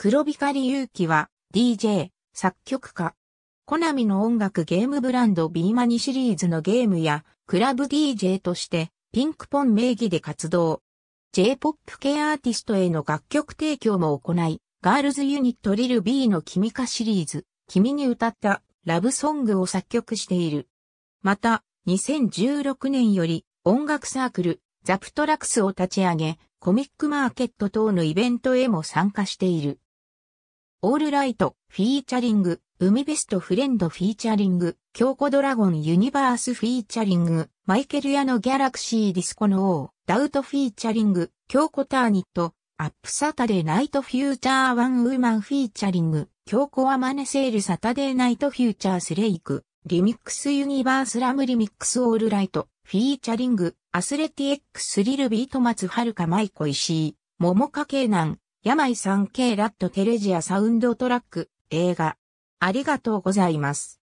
黒光祐希は DJ、作曲家。コナミの音楽ゲームブランドビーマニシリーズのゲームやクラブ DJ としてピンクポン名義で活動。J-POP 系アーティストへの楽曲提供も行い、ガールズユニットリル B の君かシリーズ、君に歌ったラブソングを作曲している。また、2016年より音楽サークル、ザプトラクスを立ち上げ、コミックマーケット等のイベントへも参加している。オールライト、フィーチャリング、海ベストフレンドフィーチャリング、京子ドラゴンユニバースフィーチャリング、マイケル屋のギャラクシーディスコの王、ダウトフィーチャリング、京子ターニット、アップサタデーナイトフューチャーワンウーマンフィーチャリング、京子アマネセールサタデーナイトフューチャースレイク、リミックスユニバースラムリミックスオールライト、フィーチャリング、アスレティエックスリルビート松遥マイコ石井、桃花慶南、病さん K ラットテレジアサウンドトラック映画。ありがとうございます。